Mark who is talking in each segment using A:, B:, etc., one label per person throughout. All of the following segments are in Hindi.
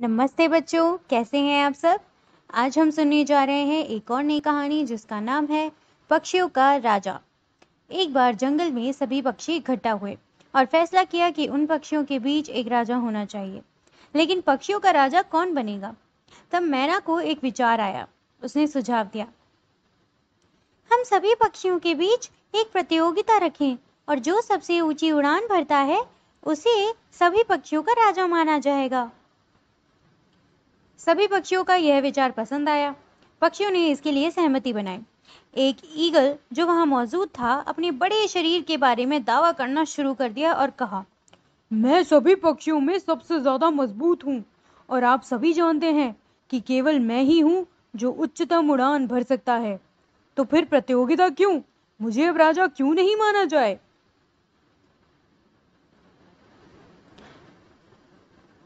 A: नमस्ते बच्चों कैसे हैं आप सब आज हम सुनने जा रहे हैं एक और नई कहानी जिसका नाम है पक्षियों का राजा एक बार जंगल में सभी पक्षी इकट्ठा हुए और फैसला किया कि उन पक्षियों के बीच एक राजा होना चाहिए लेकिन पक्षियों का राजा कौन बनेगा तब मैना को एक विचार आया उसने सुझाव दिया हम सभी पक्षियों के बीच एक प्रतियोगिता रखें और जो सबसे ऊंची उड़ान भरता है उसे सभी पक्षियों का राजा माना जाएगा सभी पक्षियों का यह विचार पसंद आया पक्षियों ने इसके लिए सहमति बनाई एक ईगल जो वहां मौजूद था अपने बड़े शरीर के बारे
B: में दावा करना शुरू कर दिया और कहा मैं सभी पक्षियों में सबसे ज्यादा मजबूत हूँ और आप सभी जानते हैं कि केवल मैं ही हूँ जो उच्चतम उड़ान भर सकता है तो फिर प्रतियोगिता क्यों मुझे अब राजा क्यों नहीं माना जाए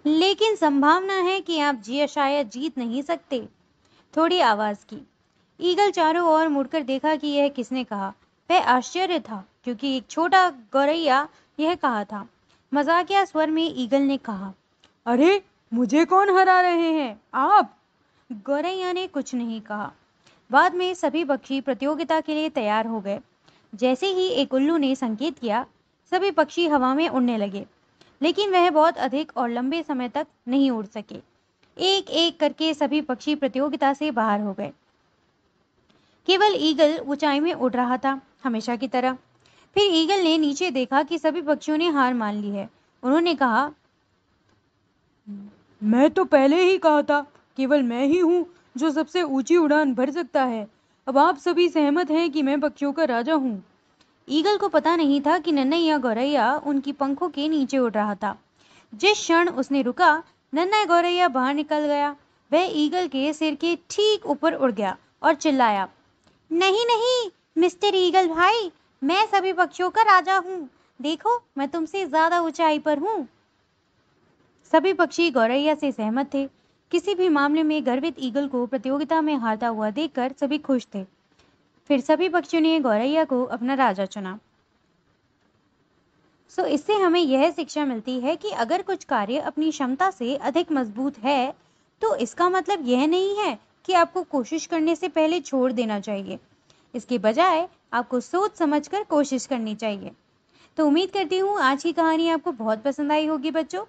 A: लेकिन संभावना है कि आप जी शायद जीत नहीं सकते थोड़ी आवाज की ईगल चारों ओर मुड़कर देखा कि यह किसने कहा वह आश्चर्य था क्योंकि एक छोटा गौरैया यह कहा था मजाकिया स्वर में ईगल ने कहा अरे मुझे कौन हरा रहे हैं आप गौरैया ने कुछ नहीं कहा बाद में सभी पक्षी प्रतियोगिता के लिए तैयार हो गए जैसे ही एक उल्लू ने संकेत किया सभी पक्षी हवा में उड़ने लगे लेकिन वह बहुत अधिक और लंबे समय तक नहीं उड़ सके एक एक करके सभी पक्षी प्रतियोगिता से बाहर हो गए केवल ईगल ऊंचाई में उड़ रहा था हमेशा की तरह फिर ईगल ने
B: नीचे देखा
A: कि सभी पक्षियों ने हार मान ली है उन्होंने कहा
B: मैं तो पहले ही कहा था केवल मैं ही हूँ जो सबसे ऊंची उड़ान भर सकता है अब आप सभी सहमत हैं कि मैं पक्षियों का राजा हूँ ईगल को पता नहीं
A: था कि नन्नैया गौरैया उनकी पंखों के नीचे उड़ रहा था जिस क्षण उसने रुका नन्ना गौरैया बाहर निकल गया वह ईगल के सिर के ठीक ऊपर उड़ गया और चिल्लाया नहीं नहीं मिस्टर ईगल भाई मैं सभी पक्षियों का राजा हूँ देखो मैं तुमसे ज्यादा ऊंचाई पर हूँ सभी पक्षी गौरैया से सहमत थे किसी भी मामले में गर्वित ईगल को प्रतियोगिता में हारता हुआ देखकर सभी खुश थे फिर सभी पक्षियों ने गौरैया को अपना राजा चुना सो इससे हमें यह शिक्षा मिलती है कि अगर कुछ कार्य अपनी क्षमता से अधिक मजबूत है तो इसका मतलब यह नहीं है कि आपको कोशिश करने से पहले छोड़ देना चाहिए इसके बजाय आपको सोच समझकर कोशिश करनी चाहिए तो उम्मीद करती हूँ आज की कहानी आपको बहुत पसंद आई होगी बच्चों